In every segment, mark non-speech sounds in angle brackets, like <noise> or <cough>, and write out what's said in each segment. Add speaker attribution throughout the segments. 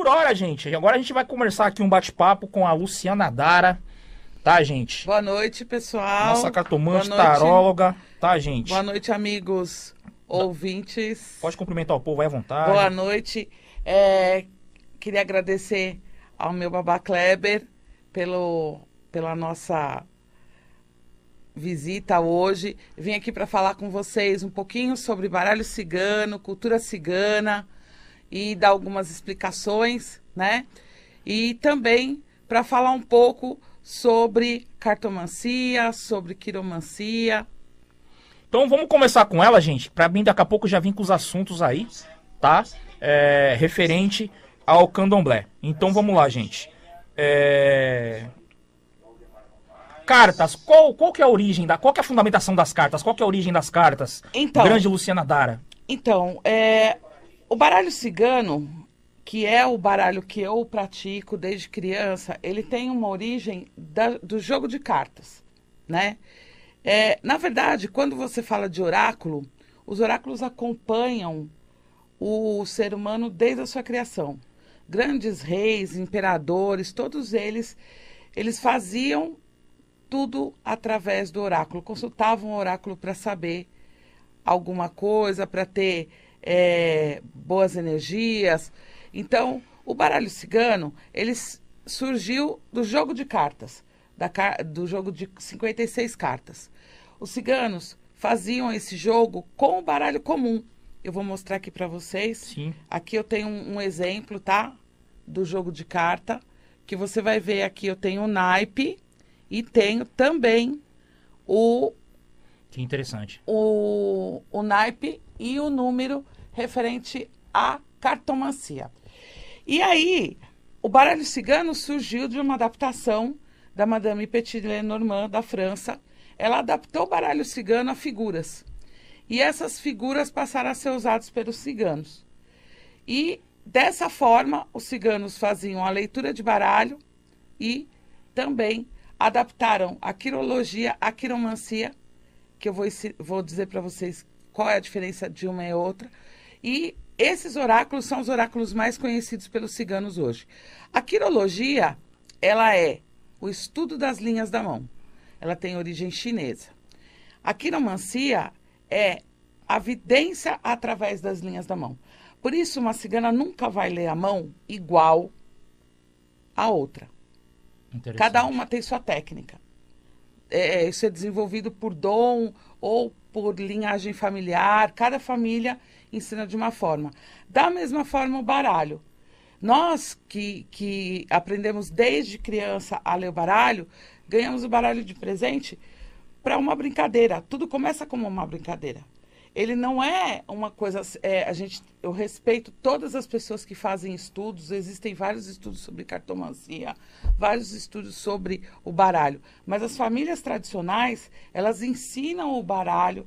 Speaker 1: por hora, gente. Agora a gente vai conversar aqui um bate-papo com a Luciana Dara,
Speaker 2: tá, gente? Boa noite, pessoal. Nossa cartomante, taróloga, tá, gente? Boa noite, amigos ouvintes. Pode cumprimentar o povo aí à vontade. Boa noite. É, queria agradecer ao meu babá Kleber pelo, pela nossa visita hoje. Vim aqui para falar com vocês um pouquinho sobre baralho cigano, cultura cigana e dar algumas explicações, né? E também para falar um pouco sobre cartomancia, sobre quiromancia. Então vamos começar
Speaker 1: com ela, gente. Para mim, daqui a pouco já vim com os assuntos aí, tá? É, referente ao candomblé. Então vamos lá, gente. É... Cartas, qual, qual que é a origem, da, qual que é a fundamentação das cartas? Qual que é a origem das cartas? Então, Grande Luciana Dara.
Speaker 2: Então, é, o baralho cigano, que é o baralho que eu pratico desde criança, ele tem uma origem da, do jogo de cartas, né? É, na verdade, quando você fala de oráculo, os oráculos acompanham o ser humano desde a sua criação. Grandes reis, imperadores, todos eles, eles faziam tudo através do oráculo, consultavam o oráculo para saber alguma coisa, para ter é, boas energias. Então, o baralho cigano, ele surgiu do jogo de cartas, da, do jogo de 56 cartas. Os ciganos faziam esse jogo com o baralho comum. Eu vou mostrar aqui para vocês. Sim. Aqui eu tenho um, um exemplo, tá? Do jogo de carta, que você vai ver aqui eu tenho o naipe e tenho também o
Speaker 1: que interessante.
Speaker 2: O, o naipe e o número referente à cartomancia. E aí, o baralho cigano surgiu de uma adaptação da Madame Petit Lenormand, da França. Ela adaptou o baralho cigano a figuras. E essas figuras passaram a ser usadas pelos ciganos. E dessa forma, os ciganos faziam a leitura de baralho e também adaptaram a quirologia, a quiromancia que eu vou, vou dizer para vocês qual é a diferença de uma e outra. E esses oráculos são os oráculos mais conhecidos pelos ciganos hoje. A quirologia, ela é o estudo das linhas da mão. Ela tem origem chinesa. A quiromancia é a vidência através das linhas da mão. Por isso, uma cigana nunca vai ler a mão igual a outra. Cada uma tem sua técnica. É, é, isso é desenvolvido por dom ou por linhagem familiar, cada família ensina de uma forma. Da mesma forma, o baralho. Nós que, que aprendemos desde criança a ler o baralho, ganhamos o baralho de presente para uma brincadeira. Tudo começa como uma brincadeira ele não é uma coisa. É, a gente, eu respeito todas as pessoas que fazem estudos, existem vários estudos sobre cartomancia, vários estudos sobre o baralho. Mas as famílias tradicionais, elas ensinam o baralho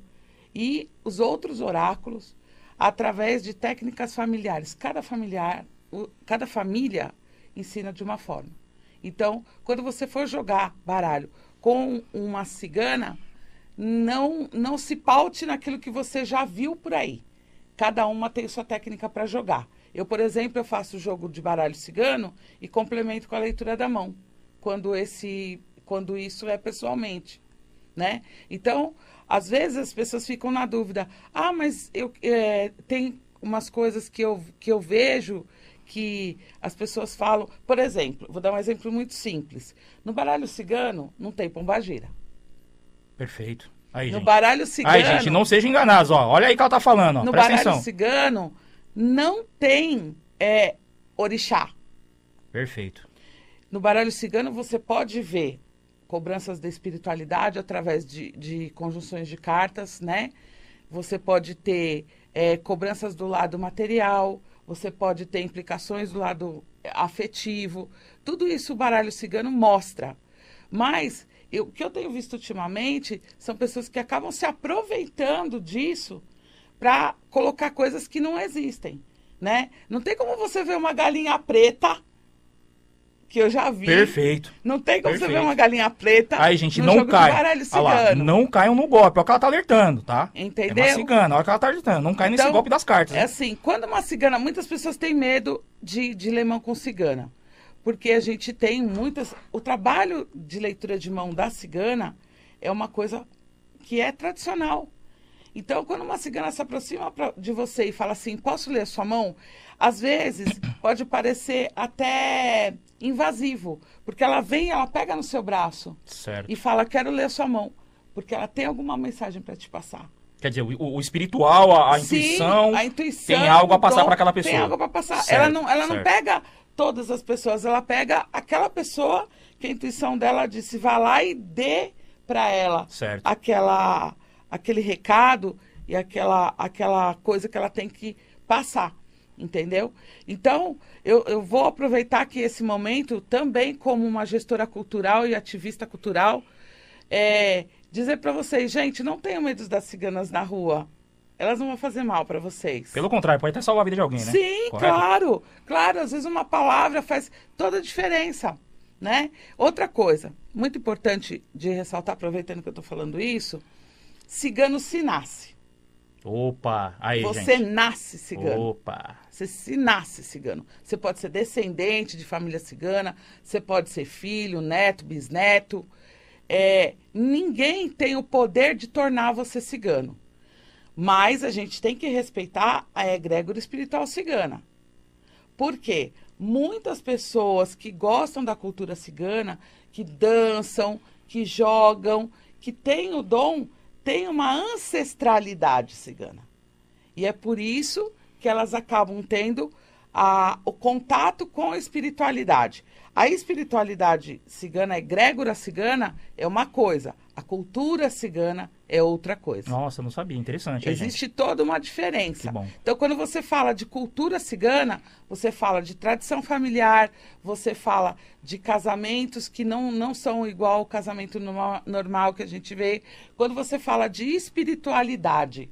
Speaker 2: e os outros oráculos através de técnicas familiares. Cada familiar, cada família ensina de uma forma. Então, quando você for jogar baralho com uma cigana, não, não se paute naquilo que você já viu por aí. Cada uma tem sua técnica para jogar. Eu, por exemplo, eu faço o jogo de baralho cigano e complemento com a leitura da mão, quando esse quando isso é pessoalmente, né? Então, às vezes as pessoas ficam na dúvida: "Ah, mas eu é, tem umas coisas que eu que eu vejo que as pessoas falam, por exemplo, vou dar um exemplo muito simples. No baralho cigano não tem pombagira
Speaker 1: Perfeito. Aí, no gente. baralho cigano. Aí, gente, não sejam enganados, ó. Olha aí que ela tá falando. Ó. No Presta baralho atenção.
Speaker 2: cigano não tem é, orixá. Perfeito. No baralho cigano você pode ver cobranças da espiritualidade através de, de conjunções de cartas, né? Você pode ter é, cobranças do lado material, você pode ter implicações do lado afetivo. Tudo isso o baralho cigano mostra. Mas o que eu tenho visto ultimamente são pessoas que acabam se aproveitando disso para colocar coisas que não existem, né? Não tem como você ver uma galinha preta que eu já vi. Perfeito. Não tem como Perfeito. você ver uma galinha preta. Aí, gente, não cai. Lá,
Speaker 1: não caiam no golpe. É olha que ela tá alertando, tá?
Speaker 2: Entendeu? É uma cigana, olha que ela tá alertando. Não cai então, nesse golpe das cartas. É né? assim, quando uma cigana, muitas pessoas têm medo de, de lemão com cigana porque a gente tem muitas. O trabalho de leitura de mão da cigana é uma coisa que é tradicional. Então, quando uma cigana se aproxima pra, de você e fala assim, posso ler a sua mão? Às vezes <coughs> pode parecer até invasivo, porque ela vem, ela pega no seu braço certo. e fala, quero ler a sua mão, porque ela tem alguma mensagem para te passar.
Speaker 1: Quer dizer, o, o espiritual, a, a Sim, intuição, a intuição, tem algo a passar para aquela pessoa. Tem algo para passar. Certo, ela não, ela não
Speaker 2: pega todas as pessoas. Ela pega aquela pessoa que a intuição dela é disse, vá lá e dê para ela certo. aquela aquele recado e aquela aquela coisa que ela tem que passar, entendeu? Então, eu, eu vou aproveitar que esse momento também como uma gestora cultural e ativista cultural é dizer para vocês, gente, não tenham medo das ciganas na rua. Elas não vão fazer mal para vocês.
Speaker 1: Pelo contrário, pode até salvar a vida de alguém, né? Sim, Correto?
Speaker 2: claro. Claro, às vezes uma palavra faz toda a diferença, né? Outra coisa, muito importante de ressaltar, aproveitando que eu estou falando isso, cigano se nasce.
Speaker 1: Opa, aí, Você gente.
Speaker 2: nasce cigano. Opa. Você se nasce cigano. Você pode ser descendente de família cigana, você pode ser filho, neto, bisneto. É, ninguém tem o poder de tornar você cigano. Mas a gente tem que respeitar a egrégora espiritual cigana. Por quê? Muitas pessoas que gostam da cultura cigana, que dançam, que jogam, que têm o dom, têm uma ancestralidade cigana. E é por isso que elas acabam tendo a, o contato com a espiritualidade. A espiritualidade cigana, a egrégora cigana, é uma coisa, a cultura cigana é outra coisa. Nossa, não sabia, interessante. Existe gente. toda uma diferença. Então, quando você fala de cultura cigana, você fala de tradição familiar, você fala de casamentos que não, não são igual ao casamento normal, normal que a gente vê. Quando você fala de espiritualidade,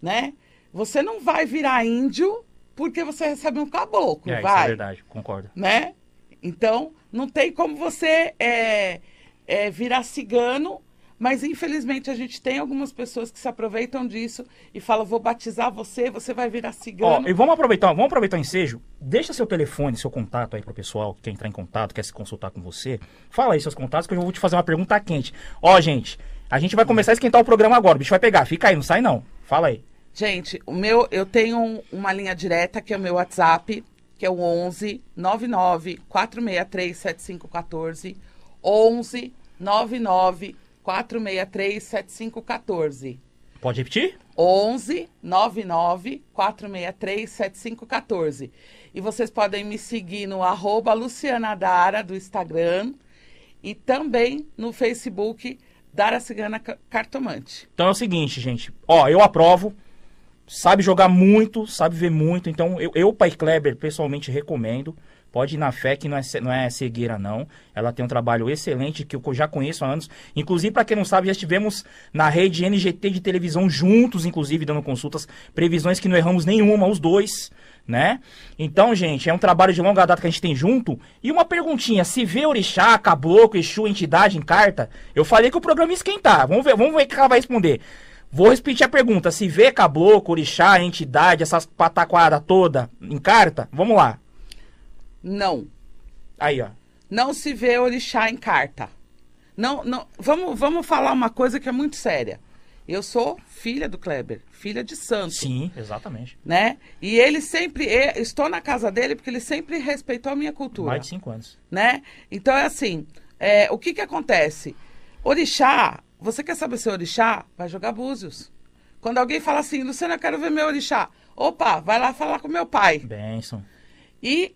Speaker 2: né? Você não vai virar índio porque você recebe um caboclo, é, vai. Isso é verdade, concordo. Né? Então, não tem como você é, é, virar cigano mas, infelizmente, a gente tem algumas pessoas que se aproveitam disso e falam: vou batizar você, você vai virar cigano. Ó, e
Speaker 1: vamos aproveitar, vamos aproveitar o ensejo. Deixa seu telefone, seu contato aí pro pessoal que quer entrar em contato, quer se consultar com você. Fala aí seus contatos que eu vou te fazer uma pergunta quente. Ó, gente, a gente vai começar a esquentar o programa agora. O bicho vai pegar. Fica aí, não sai não.
Speaker 2: Fala aí. Gente, o meu, eu tenho uma linha direta que é o meu WhatsApp, que é o 11 99 463 7514 11 99 463 7514. Pode repetir? 11 99 463 7514. E vocês podem me seguir no arroba Luciana Dara do Instagram e também no Facebook Dara Cigana Cartomante.
Speaker 1: Então é o seguinte, gente. Ó, eu aprovo. Sabe jogar muito, sabe ver muito. Então eu, eu Pai Kleber, pessoalmente recomendo. Pode ir na fé que não é, não é cegueira, não. Ela tem um trabalho excelente que eu já conheço há anos. Inclusive, para quem não sabe, já estivemos na rede NGT de televisão juntos, inclusive, dando consultas, previsões que não erramos nenhuma, os dois, né? Então, gente, é um trabalho de longa data que a gente tem junto. E uma perguntinha: se vê orixá, caboclo, exu, entidade em carta, eu falei que o programa ia esquentar. Vamos ver, vamos ver o que ela vai responder. Vou repetir a pergunta: se vê caboclo, orixá, entidade, essas pataquadas toda em carta, vamos lá.
Speaker 2: Não. Aí, ó. Não se vê orixá em carta. Não, não. Vamos, vamos falar uma coisa que é muito séria. Eu sou filha do Kleber, filha de santo. Sim, exatamente. Né? E ele sempre. Estou na casa dele porque ele sempre respeitou a minha cultura. Mais de cinco anos. Né? Então é assim: é, o que, que acontece? Orixá, você quer saber seu é orixá? Vai jogar búzios. Quando alguém fala assim, Luciana, eu quero ver meu orixá. Opa, vai lá falar com meu pai. Benção. E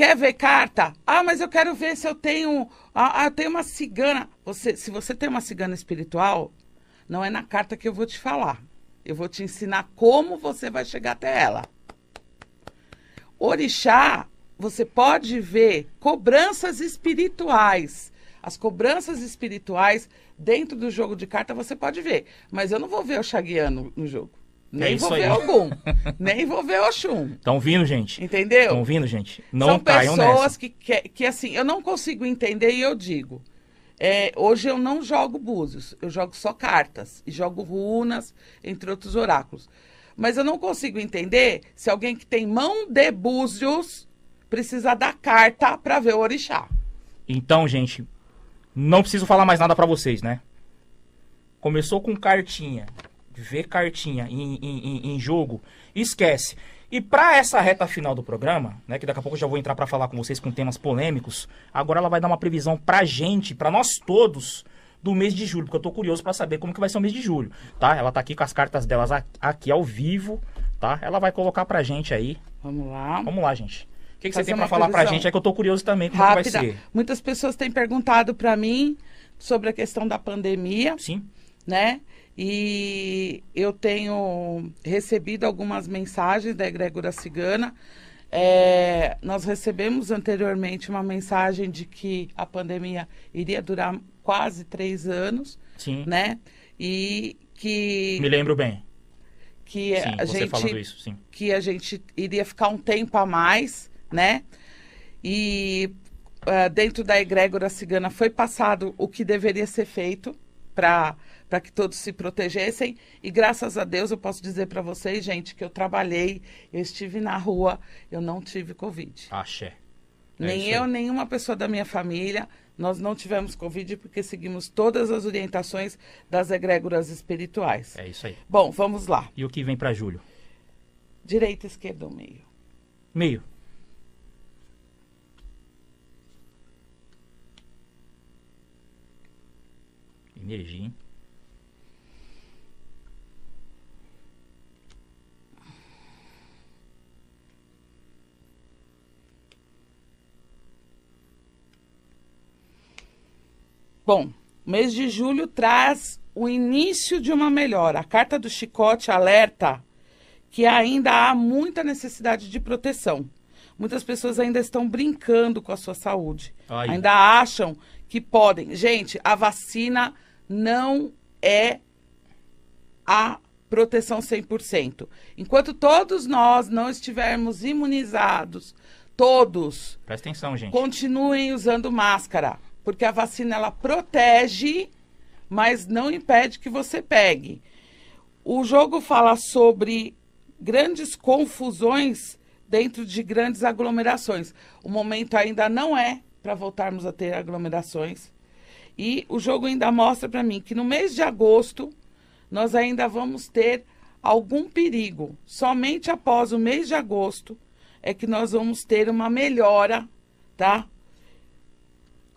Speaker 2: Quer ver carta? Ah, mas eu quero ver se eu tenho. Ah, ah, eu tenho uma cigana. Você, se você tem uma cigana espiritual, não é na carta que eu vou te falar. Eu vou te ensinar como você vai chegar até ela. Orixá, você pode ver cobranças espirituais. As cobranças espirituais dentro do jogo de carta você pode ver. Mas eu não vou ver o Chaguiano no jogo. É Nem é ver algum. Nem o Oxum.
Speaker 1: Estão vindo, gente. Entendeu? Estão vindo, gente. Não São caiam nessa. São pessoas
Speaker 2: que, que, que, assim, eu não consigo entender e eu digo. É, hoje eu não jogo búzios, eu jogo só cartas. E jogo runas, entre outros oráculos. Mas eu não consigo entender se alguém que tem mão de búzios precisa da carta para ver o orixá.
Speaker 1: Então, gente, não preciso falar mais nada para vocês, né? Começou com cartinha vê cartinha em, em, em jogo, esquece. E para essa reta final do programa, né, que daqui a pouco eu já vou entrar para falar com vocês com temas polêmicos, agora ela vai dar uma previsão pra gente, para nós todos, do mês de julho, porque eu tô curioso para saber como que vai ser o mês de julho, tá? Ela tá aqui com as cartas delas aqui ao vivo, tá? Ela vai colocar pra gente aí. Vamos lá. Vamos lá, gente. O que, que você tem para falar previsão. pra gente? É que eu tô curioso também como Rápida. vai ser.
Speaker 2: Muitas pessoas têm perguntado para mim sobre a questão da pandemia. Sim. Né? E eu tenho recebido algumas mensagens da egrégora cigana. É, nós recebemos anteriormente uma mensagem de que a pandemia iria durar quase três anos, Sim. né? E que me lembro bem que sim, a gente isso, que a gente iria ficar um tempo a mais, né? E uh, dentro da egrégora cigana foi passado o que deveria ser feito para para que todos se protegessem. E graças a Deus eu posso dizer para vocês, gente, que eu trabalhei, eu estive na rua, eu não tive Covid.
Speaker 1: Axé. É Nem
Speaker 2: eu, nenhuma pessoa da minha família, nós não tivemos Covid porque seguimos todas as orientações das egrégoras espirituais. É isso aí. Bom, vamos lá.
Speaker 1: E o que vem para julho?
Speaker 2: Direita, esquerda ou meio?
Speaker 1: Meio. Energia, hein?
Speaker 2: Bom, mês de julho traz o início de uma melhora. A carta do chicote alerta que ainda há muita necessidade de proteção. Muitas pessoas ainda estão brincando com a sua saúde. Ai. Ainda acham que podem. Gente, a vacina não é a proteção 100%. Enquanto todos nós não estivermos imunizados, todos. Presta atenção, gente. Continuem usando máscara. Porque a vacina ela protege, mas não impede que você pegue. O jogo fala sobre grandes confusões dentro de grandes aglomerações. O momento ainda não é para voltarmos a ter aglomerações. E o jogo ainda mostra para mim que no mês de agosto nós ainda vamos ter algum perigo. Somente após o mês de agosto é que nós vamos ter uma melhora, tá?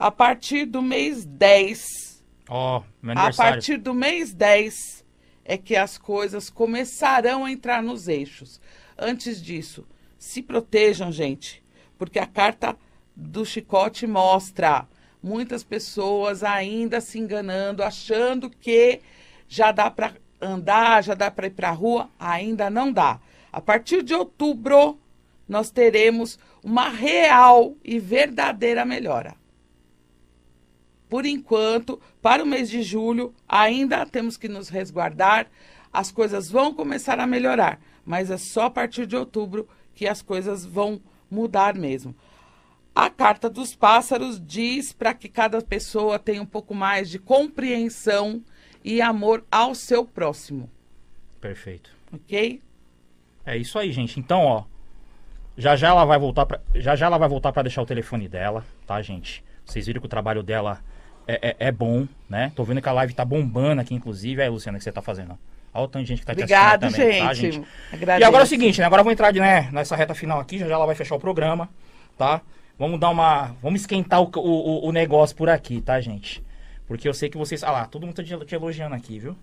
Speaker 2: a partir do mês 10. Ó,
Speaker 1: oh, A partir
Speaker 2: do mês 10 é que as coisas começarão a entrar nos eixos. Antes disso, se protejam, gente, porque a carta do chicote mostra muitas pessoas ainda se enganando, achando que já dá para andar, já dá para ir para a rua, ainda não dá. A partir de outubro, nós teremos uma real e verdadeira melhora por enquanto, para o mês de julho, ainda temos que nos resguardar. As coisas vão começar a melhorar, mas é só a partir de outubro que as coisas vão mudar mesmo. A Carta dos Pássaros diz para que cada pessoa tenha um pouco mais de compreensão e amor ao seu próximo. Perfeito. Ok?
Speaker 1: É isso aí, gente. Então, ó, já já ela vai voltar para já já ela vai voltar para deixar o telefone dela, tá, gente? Vocês viram que o trabalho dela é, é, é, bom, né? Tô vendo que a live tá bombando aqui, inclusive. Aí, é, Luciana, o que você tá fazendo? Olha o tanto de gente que tá Obrigado, te assistindo também, gente. Tá, gente? E agora é o seguinte, né? Agora eu vou entrar né, nessa reta final aqui, já já ela vai fechar o programa, tá? Vamos dar uma... Vamos esquentar o, o, o negócio por aqui, tá, gente? Porque eu sei que vocês... Ah lá, todo mundo tá te elogiando aqui, viu?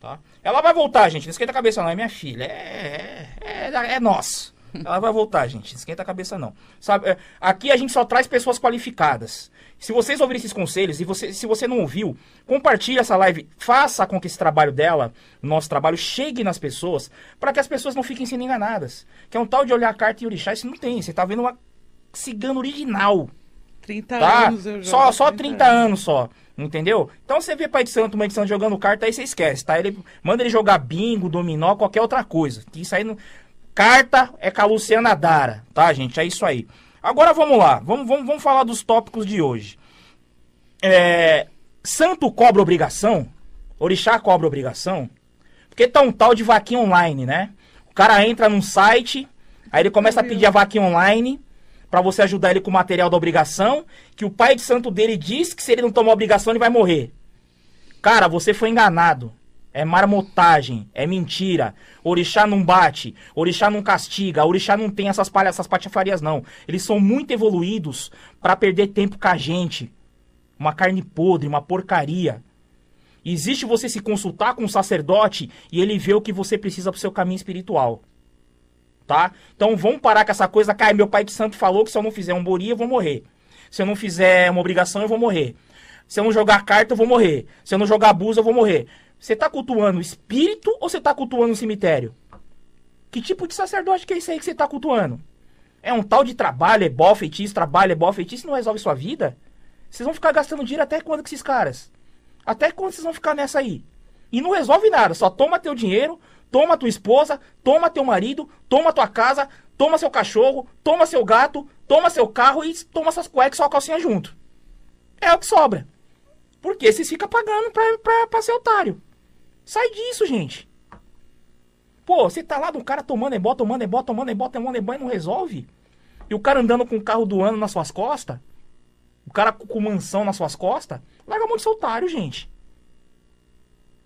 Speaker 1: Tá? Ela vai voltar, gente. Não esquenta a cabeça não, é minha filha. É, é, é, é nosso. Ela vai voltar, gente. Esquenta a cabeça, não. Sabe, é, aqui a gente só traz pessoas qualificadas. Se vocês ouvirem esses conselhos e você, se você não ouviu, compartilhe essa live, faça com que esse trabalho dela, nosso trabalho, chegue nas pessoas, para que as pessoas não fiquem sendo enganadas. Que é um tal de olhar a carta e orixá, isso não tem. Você tá vendo uma cigana original. 30 tá? anos eu Só, só 30, 30 anos. anos só. Entendeu? Então você vê pai de santo, mãe de santo jogando carta, aí você esquece, tá? Ele manda ele jogar bingo, dominó, qualquer outra coisa. Que isso aí não, carta é com a Luciana Dara, tá, gente? É isso aí. Agora vamos lá, vamos, vamos, vamos falar dos tópicos de hoje. É, santo cobra obrigação? Orixá cobra obrigação? Porque tá um tal de vaquinha online, né? O cara entra num site, aí ele começa a pedir a vaquinha online para você ajudar ele com o material da obrigação, que o pai de santo dele diz que se ele não tomar obrigação ele vai morrer. Cara, você foi enganado. É marmotagem, é mentira. Orixá não bate, orixá não castiga, orixá não tem essas palhas, essas patifarias não. Eles são muito evoluídos para perder tempo com a gente. Uma carne podre, uma porcaria. Existe você se consultar com um sacerdote e ele vê o que você precisa pro seu caminho espiritual. Tá? Então vamos parar com essa coisa, cara, meu pai de santo falou que se eu não fizer um bori eu vou morrer. Se eu não fizer uma obrigação eu vou morrer. Se eu não jogar carta eu vou morrer. Se eu não jogar abuso eu vou morrer. Você está cultuando o espírito ou você está cultuando o cemitério? Que tipo de sacerdote que é esse aí que você está cultuando? É um tal de trabalho, é bom, feitiço, trabalho, é bom, feitiço, não resolve sua vida? Vocês vão ficar gastando dinheiro até quando com esses caras? Até quando vocês vão ficar nessa aí? E não resolve nada, só toma teu dinheiro, toma tua esposa, toma teu marido, toma tua casa, toma seu cachorro, toma seu gato, toma seu carro e toma suas cuecas e sua calcinha junto. É o que sobra. Porque vocês ficam pagando pra, pra, pra ser otário. Sai disso, gente. Pô, você tá lá do cara tomando embó, tomando embó, tomando embó, tomando embó e não resolve. E o cara andando com o carro do ano nas suas costas. O cara com mansão nas suas costas. Larga a mão de soltário, gente.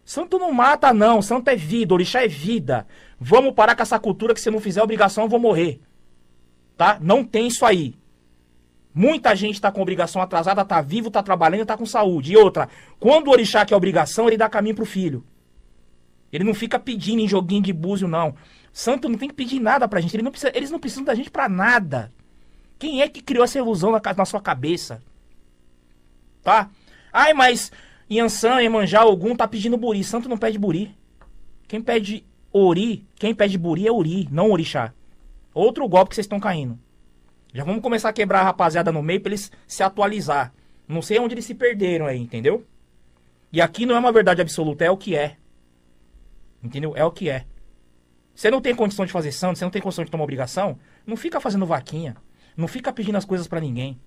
Speaker 1: Santo não mata, não. Santo é vida, orixá é vida. Vamos parar com essa cultura que se não fizer obrigação eu vou morrer. Tá? Não tem isso aí. Muita gente tá com obrigação atrasada, tá vivo, tá trabalhando, tá com saúde. E outra, quando o orixá quer obrigação, ele dá caminho pro filho. Ele não fica pedindo em joguinho de búzio, não. Santo não tem que pedir nada pra gente. Ele não precisa, eles não precisam da gente pra nada. Quem é que criou essa ilusão na, na sua cabeça? Tá? Ai, mas Yansan, Emanjá, algum tá pedindo buri. Santo não pede buri. Quem pede ori, quem pede buri é ori, não orixá. Outro golpe que vocês estão caindo. Já vamos começar a quebrar a rapaziada no meio pra eles se atualizar. Não sei onde eles se perderam aí, entendeu? E aqui não é uma verdade absoluta, é o que é. Entendeu? É o que é. Você não tem condição de fazer santo, você não tem condição de tomar obrigação, não fica fazendo vaquinha. Não fica pedindo as coisas para ninguém.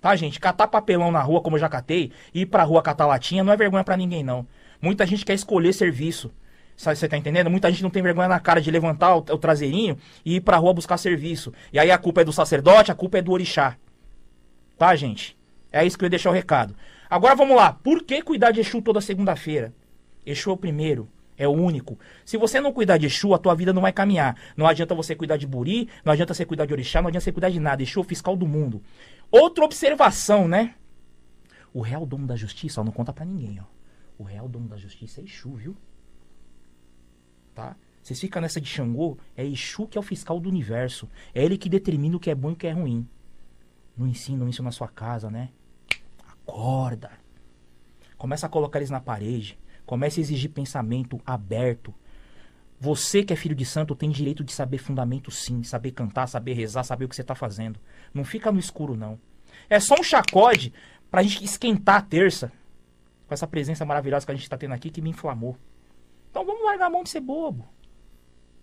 Speaker 1: Tá, gente? Catar papelão na rua, como eu já catei, e ir pra rua catar latinha, não é vergonha para ninguém, não. Muita gente quer escolher serviço. Você tá entendendo? Muita gente não tem vergonha na cara de levantar o, o traseirinho e ir pra rua buscar serviço. E aí a culpa é do sacerdote, a culpa é do orixá. Tá, gente? É isso que eu ia deixar o recado. Agora vamos lá. Por que cuidar de Exu toda segunda-feira? Exu é o primeiro. É o único. Se você não cuidar de Exu, a tua vida não vai caminhar. Não adianta você cuidar de Buri, não adianta você cuidar de Orixá, não adianta você cuidar de nada. Exu é o fiscal do mundo. Outra observação, né? O real dono da justiça, ó, não conta para ninguém, ó. O real dono da justiça é Exu, viu? Tá? Vocês ficam nessa de Xangô, é Exu que é o fiscal do universo. É ele que determina o que é bom e o que é ruim. Não não isso na sua casa, né? Acorda. Começa a colocar eles na parede. Comece a exigir pensamento aberto. Você que é filho de santo tem direito de saber fundamento sim, saber cantar, saber rezar, saber o que você está fazendo. Não fica no escuro, não. É só um chacode pra gente esquentar a terça com essa presença maravilhosa que a gente está tendo aqui que me inflamou. Então vamos largar a mão de ser bobo.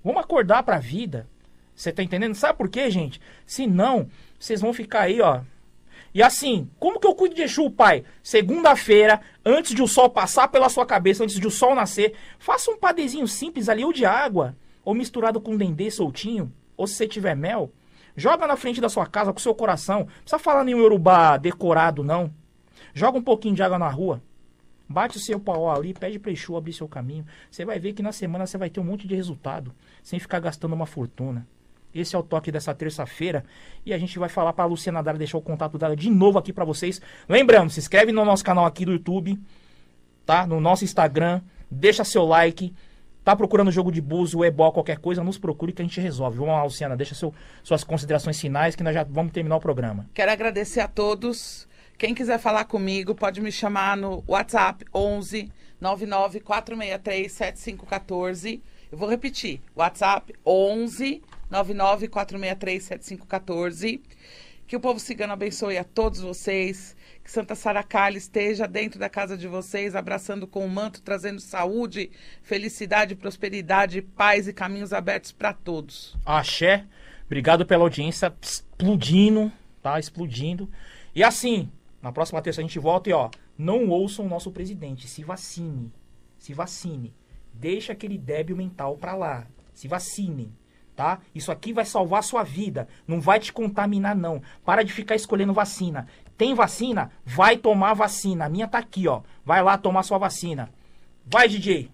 Speaker 1: Vamos acordar para a vida. Você tá entendendo? Sabe por quê, gente? Senão, vocês vão ficar aí, ó, e assim, como que eu cuido de Exu, pai? Segunda-feira, antes de o sol passar pela sua cabeça, antes de o sol nascer, faça um padezinho simples ali, ou de água, ou misturado com dendê soltinho, ou se você tiver mel, joga na frente da sua casa com seu coração. Não precisa falar nenhum urubá decorado, não. Joga um pouquinho de água na rua. Bate o seu pau ali, pede pra Exu abrir seu caminho. Você vai ver que na semana você vai ter um monte de resultado, sem ficar gastando uma fortuna. Esse é o toque dessa terça-feira. E a gente vai falar para a Luciana Dara deixar o contato dela de novo aqui para vocês. Lembrando, se inscreve no nosso canal aqui do YouTube, tá? No nosso Instagram, deixa seu like. Tá procurando jogo de buzo, ebol, qualquer coisa, nos procure que a gente resolve. Vamos lá, Luciana, deixa seu, suas considerações finais que nós já vamos terminar o programa.
Speaker 2: Quero agradecer a todos. Quem quiser falar comigo, pode me chamar no WhatsApp 11 99 463 7514. Eu vou repetir. WhatsApp 11 994637514. Que o povo cigano abençoe a todos vocês. Que Santa Saracalha esteja dentro da casa de vocês, abraçando com o manto, trazendo saúde, felicidade, prosperidade, paz e caminhos abertos para todos.
Speaker 1: Axé, obrigado pela audiência, explodindo, tá? Explodindo. E assim, na próxima terça a gente volta e ó, não ouçam o nosso presidente, se vacine. Se vacine. Deixa aquele débil mental para lá. Se vacine tá? Isso aqui vai salvar a sua vida, não vai te contaminar não. Para de ficar escolhendo vacina. Tem vacina? Vai tomar vacina. A minha tá aqui, ó. Vai lá tomar sua vacina. Vai, DJ.